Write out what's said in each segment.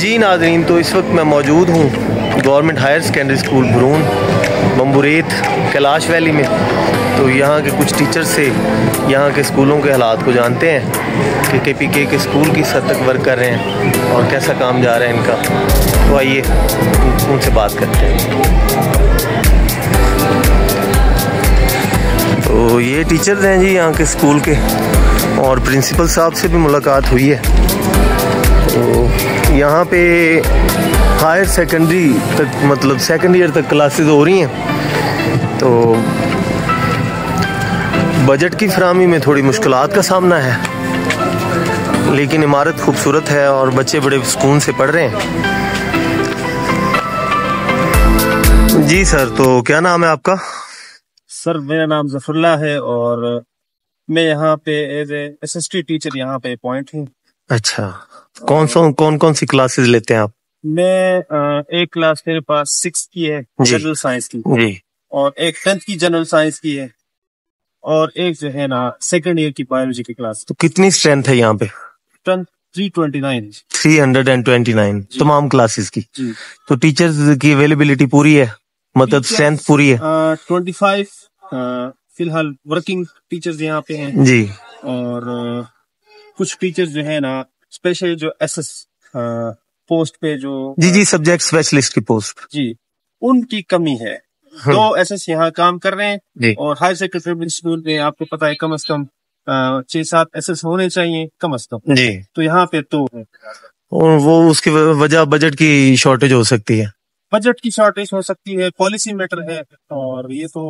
जी नाजरीन तो इस वक्त मैं मौजूद हूँ गवर्नमेंट हायर सेकेंडरी स्कूल भरून बम्बुरेत कैलाश वैली में तो यहाँ के कुछ टीचर से यहाँ के स्कूलों के हालात को जानते हैं कि के पी के, के स्कूल की हद तक वर्क कर रहे हैं और कैसा काम जा रहा है इनका तो आइए उनसे बात करते हैं तो ये टीचर हैं जी यहाँ के स्कूल के और प्रिंसिपल साहब से भी मुलाकात हुई है तो यहाँ पे हायर सेकेंडरी तक मतलब सेकेंड ईयर तक क्लासेस हो रही हैं तो बजट की फ्राहमी में थोड़ी मुश्किल का सामना है लेकिन इमारत खूबसूरत है और बच्चे बड़े सुकून से पढ़ रहे हैं जी सर तो क्या नाम है आपका सर मेरा नाम जफरुल्ला है और मैं यहाँ पे as S S T teacher यहाँ पे अपॉइंट हूँ अच्छा कौन सा कौन कौन सी क्लासेस लेते हैं आप मैं एक क्लास मेरे पास सिक्स की है जनरल साइंस की जी और एक टेंथ की जनरल साइंस की है और एक जो है ना सेकेंड ईयर की बायोलॉजी की क्लास तो कितनी स्ट्रेंथ है यहाँ पे strength three twenty nine three hundred and twenty nine तमाम क्लासेस की तो टीचर्स की अवेलेबिलिटी पूरी है मतलब स्ट्रेंथ पूरी है ट्वेंटी फाइव फिलहाल वर्किंग टीचर्स यहाँ पे हैं जी और कुछ टीचर्स जो है ना स्पेशली जो एस एस पोस्ट पे जो जी जी सब्जेक्ट स्पेशलिस्ट की पोस्ट जी उनकी कमी है हाँ। दो एस एस यहाँ काम कर रहे हैं और हायर सेकेंडरी स्कूल में आपको पता है कम अज कम हाँ, छह सात एस एस होने चाहिए कम अज कम जी तो यहाँ पे तो और वो उसकी वजह बजट की शॉर्टेज हो सकती है बजट की शॉर्टेज हो सकती है पॉलिसी मैटर है और ये तो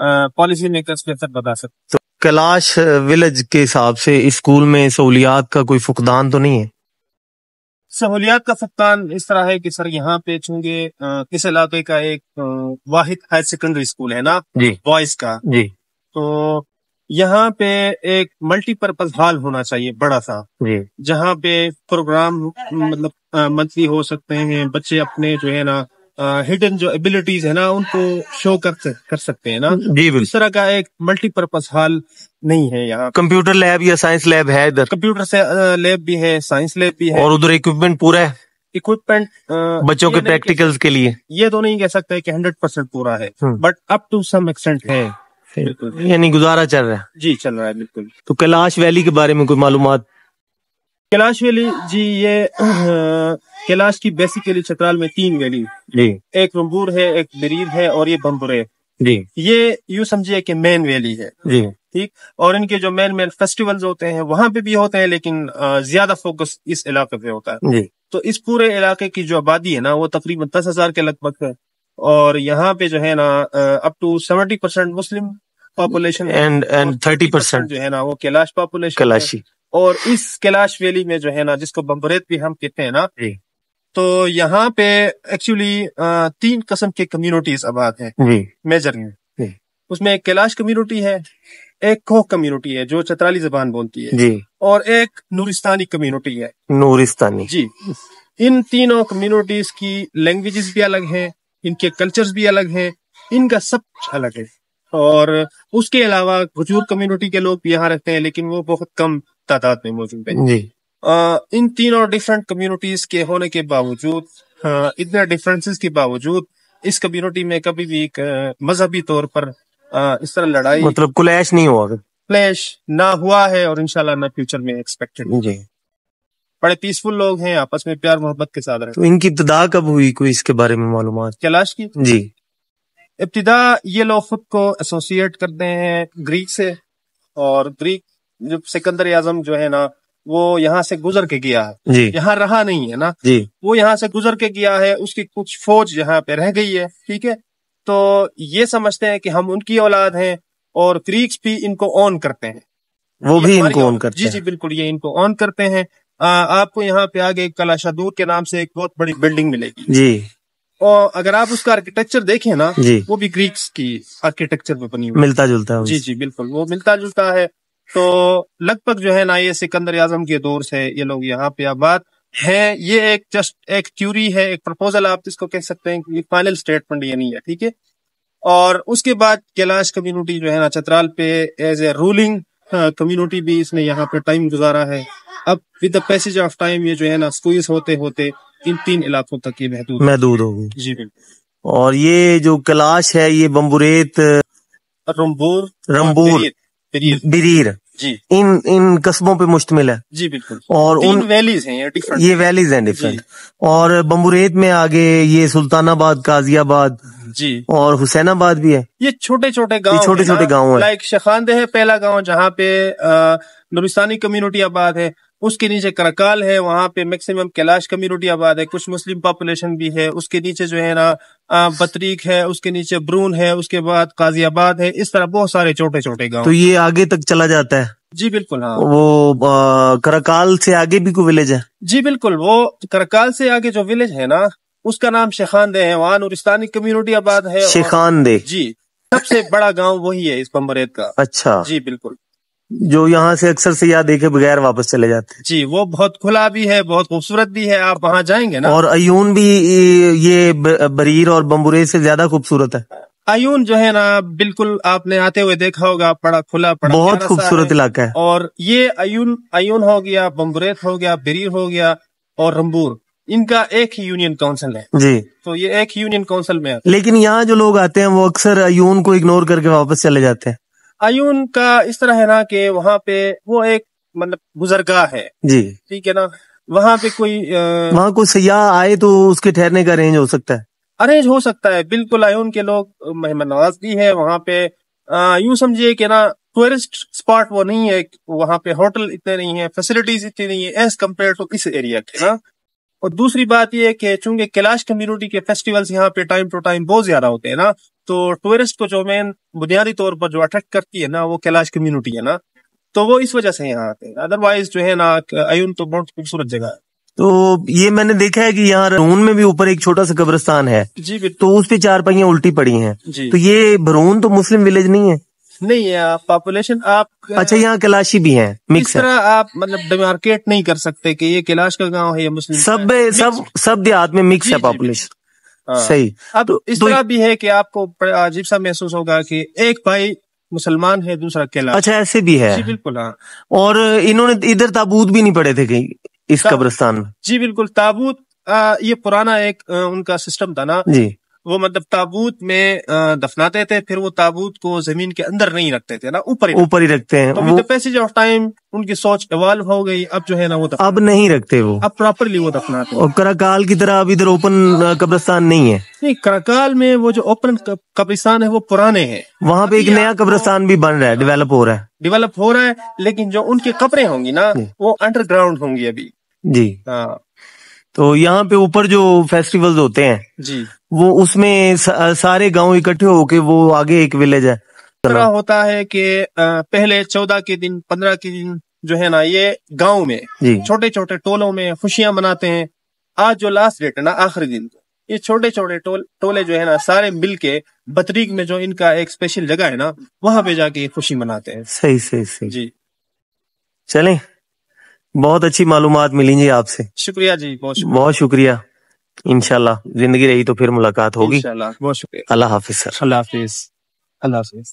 पॉलिसी हाँ, मेकर्स बेहतर बता सकते कैलाश विलेज के हिसाब से स्कूल में सहूलियात का कोई फुकदान तो नहीं है सहूलियात का फुकदान इस तरह है कि सर यहाँ पे चूंकि किस इलाके का एक वाहिद हायर सेकेंडरी स्कूल है ना जी बॉयज का जी तो यहाँ पे एक मल्टीपर्पज हॉल होना चाहिए बड़ा सा जहाँ पे प्रोग्राम मतलब मंथली हो सकते हैं बच्चे अपने जो है ना हिडन जो एबिलिटीज है ना उनको शो कर कर सकते हैं ना जी इस तरह का एक मल्टीपर्पज हॉल नहीं है यहाँ कंप्यूटर लैब या साइंस लैब है इधर कंप्यूटर लैब भी है साइंस लैब भी है और उधर इक्विपमेंट पूरा है इक्विपमेंट बच्चों के प्रैक्टिकल्स के लिए ये तो नहीं कह सकते कि हंड्रेड परसेंट पूरा है but up to some extent है यानी गुजारा चल रहा है जी चल रहा है बिल्कुल तो कैलाश वैली के बारे में कोई मालूम कैलाश वैली जी ये कैलाश की बेसिकली चतराल में तीन वैली एक रंबूर है एक बरीर है और ये बम्बुर है जी ये यू समझिए कि मेन वैली है जी ठीक और इनके जो मेन मेन फेस्टिवल्स होते हैं वहां पे भी होते हैं लेकिन ज्यादा फोकस इस इलाके पे होता है जी तो इस पूरे इलाके की जो आबादी है ना वो तकरीबन दस हजार के लगभग है और यहाँ पे जो है ना up to seventy percent Muslim population and and thirty percent जो है ना वो कैलाश पॉपुलेशन कैलाशी और इस कैलाश वैली में जो है ना जिसको बम्बरेत भी हम कहते हैं ना तो यहाँ पे एक्चुअली तीन कस्म के कम्युनिटीज आबाद है मेजर में उसमें एक कैलाश कम्युनिटी है एक खोह कम्युनिटी है जो चतराली जबान बोलती है जी और एक नूरिस्तानी कम्युनिटी है नूरिस्तानी जी इन तीनों कम्युनिटीज की लैंग्वेजेस भी अलग हैं इनके कल्चर्स भी अलग हैं इनका सब अलग है और उसके अलावा गुजूर कम्युनिटी के लोग भी यहाँ रहते हैं लेकिन वो बहुत कम तादाद में मौजूद है जी आ, इन तीनों डिफरेंट कम्युनिटीज के होने के बावजूद इतने डिफरेंसेस के बावजूद इस कम्युनिटी में कभी भी एक मजहबी तौर पर इस तरह लड़ाई मतलब क्लैश नहीं हुआ क्लैश ना हुआ है और इनशाला ना फ्यूचर में एक्सपेक्टेड जी बड़े पीसफुल लोग हैं आपस में प्यार मोहब्बत के साथ रहे तो इनकी इब्तदा कब हुई कोई इसके बारे में मालूम कैलाश की जी इब्तदा ये लोग खुद को एसोसिएट करते हैं ग्रीक से और ग्रीक जो सिकंदर आजम जो है ना वो यहाँ से गुजर के गया है यहाँ रहा नहीं है ना जी वो यहाँ से गुजर के गया है उसकी कुछ फौज यहाँ पे रह गई है ठीक है तो ये समझते हैं कि हम उनकी औलाद हैं और क्रीक्स भी इनको ऑन करते हैं वो भी इनको ऑन करते जी जी बिल्कुल ये इनको ऑन करते हैं आ, आपको यहाँ पे आगे कलाशादूर के नाम से एक बहुत बड़ी बिल्डिंग मिलेगी जी और अगर आप उसका आर्किटेक्चर देखें ना वो भी ग्रीक्स की आर्किटेक्चर में बनी हुई मिलता जुलता है जी जी बिल्कुल वो मिलता जुलता है तो लगभग जो है ना ये सिकंदर आजम के दौर से ये लोग यहाँ पे आबाद है ये एक जस्ट एक थ्यूरी है एक प्रपोजल आप इसको कह सकते हैं फाइनल स्टेटमेंट ये नहीं है ठीक है और उसके बाद कैलाश कम्युनिटी जो है ना चतराल पे एज ए रूलिंग कम्युनिटी भी इसने यहाँ पे टाइम गुजारा है अब with the passage of time ये जो है ना स्क्वीज होते होते इन तीन इलाकों तक ये महदूद महदूद हो गई जी बिल्कुल और ये जो कैलाश है ये बम्बुरेत रंबूर रंबूर बिरीर जी इन इन कस्बों पे मुश्तमिल है जी बिल्कुल और उन वैलीज हैं ये डिफरेंट ये वैलीज हैं डिफरेंट और बम्बुरेत में आगे ये सुल्तानाबाद गाजियाबाद जी और हुसैनाबाद भी है ये छोटे छोटे गांव छोटे छोटे गांव है लाइक शखानदे है पहला गांव जहाँ पे नुरिस्तानी कम्युनिटी आबाद है उसके नीचे करकाल है वहाँ पे मैक्सिमम कैलाश कम्युनिटी आबाद है कुछ मुस्लिम पॉपुलेशन भी है उसके नीचे जो है ना बतरीक है उसके नीचे ब्रून है उसके बाद गाजियाबाद है इस तरह बहुत सारे छोटे छोटे गाँव तो ये आगे तक चला जाता है जी बिल्कुल हाँ वो करकाल से आगे भी कोई विलेज है जी बिल्कुल वो करकाल से आगे जो विलेज है ना उसका नाम शेखान दे है वहाँ नूरिस्तानी कम्युनिटी आबाद है शेखान दे जी सबसे बड़ा गांव वही है इस पम्बरेद का अच्छा जी बिल्कुल जो यहाँ से अक्सर से यहाँ देखे बगैर वापस चले जाते हैं जी वो बहुत खुला भी है बहुत खूबसूरत भी है आप वहाँ जाएंगे ना और अयून भी ये बरीर और बम्बुरे से ज्यादा खूबसूरत है अयून जो है ना बिल्कुल आपने आते हुए देखा होगा बड़ा खुला पड़ा बहुत खूबसूरत इलाका है और ये अयून अयून हो गया बम्बरेत हो गया बरीर हो गया और रंबूर इनका एक ही यूनियन काउंसिल है जी तो ये एक यूनियन काउंसिल में लेकिन यहाँ जो लोग आते हैं वो अक्सर अयून को इग्नोर करके वापस चले जाते हैं आयु का इस तरह है ना कि वहाँ पे वो एक मतलब गुजरगाह है जी ठीक है ना वहाँ पे कोई आ... वहाँ कोई सयाह आए तो उसके ठहरने का अरेंज हो सकता है अरेंज हो सकता है बिल्कुल आयुन के लोग नवाज भी है वहाँ पे यूं समझिए कि ना टूरिस्ट स्पॉट वो नहीं है वहाँ पे होटल इतने नहीं है फैसिलिटीज इतनी नहीं है एज कम्पेयर टू इस एरिया के ना और दूसरी बात यह कि चूंकि कैलाश कम्युनिटी के फेस्टिवल्स यहाँ पे टाइम टू टाइम बहुत ज्यादा होते हैं ना तो टूरिस्ट को जो मेन बुनियादी तौर पर जो अट्रैक्ट करती है ना वो कैलाश कम्युनिटी है ना तो वो इस वजह से यहाँ आते हैं अदरवाइज जो है ना अयुन तो बहुत खूबसूरत जगह है तो ये मैंने देखा है कि यहाँ भरून में भी ऊपर एक छोटा सा कब्रिस्तान है जी तो उस पे चार पहिया उल्टी पड़ी हैं तो ये भरून तो मुस्लिम विलेज नहीं है नहीं है पॉपुलेशन आप अच्छा यहाँ कैलाशी भी हैं मिक्स तरह आप मतलब डिमार्केट नहीं कर सकते कि ये कैलाश का गांव है या मुस्लिम सब है। सब सब देहात में मिक्स है पॉपुलेशन हाँ। सही अब तो इस तरह भी है कि आपको अजीब सा महसूस होगा कि एक भाई मुसलमान है दूसरा कैलाश अच्छा ऐसे भी है बिल्कुल हाँ और इन्होंने इधर ताबूत भी नहीं पड़े थे कहीं इस कब्रिस्तान में जी बिल्कुल ताबूत ये पुराना एक उनका सिस्टम था ना जी वो मतलब ताबूत में दफनाते थे फिर वो ताबूत को जमीन के अंदर नहीं रखते थे ना ऊपर ऊपर ही रखते हैं तो मतलब पैसेज ऑफ टाइम उनकी सोच इवाल्व हो गई अब जो है ना वो अब नहीं रखते वो अब प्रॉपरली वो दफनाते और कराकाल की तरह अब इधर ओपन कब्रस्तान नहीं है नहीं कराकाल में वो जो ओपन कब्रिस्तान है वो पुराने हैं वहाँ पे एक नया कब्रस्तान भी बन रहा है डेवलप हो रहा है डेवलप हो रहा है लेकिन जो उनकी कब्रें होंगी ना वो अंडरग्राउंड होंगी अभी जी हाँ तो यहाँ पे ऊपर जो फेस्टिवल्स होते हैं जी वो उसमें सारे गांव इकट्ठे होके वो आगे एक विलेज है तरह होता है कि पहले चौदह के दिन पंद्रह के दिन जो है ना ये गांव में छोटे छोटे टोलों में खुशियां मनाते हैं आज जो लास्ट डेट है ना आखिरी दिन ये छोटे छोटे टोल टोले जो है ना सारे मिल के बतरीक में जो इनका एक स्पेशल जगह है ना वहां पे जाके खुशी मनाते हैं सही सही सही जी चले बहुत अच्छी मालूम मिली जी आपसे शुक्रिया जी बहुत शुक्रिया। इनशाला जिंदगी रही तो फिर मुलाकात होगी बहुत शुक्रिया अल्लाह हाफिज सर अल्लाह हाफिज अल्लाह हाफिज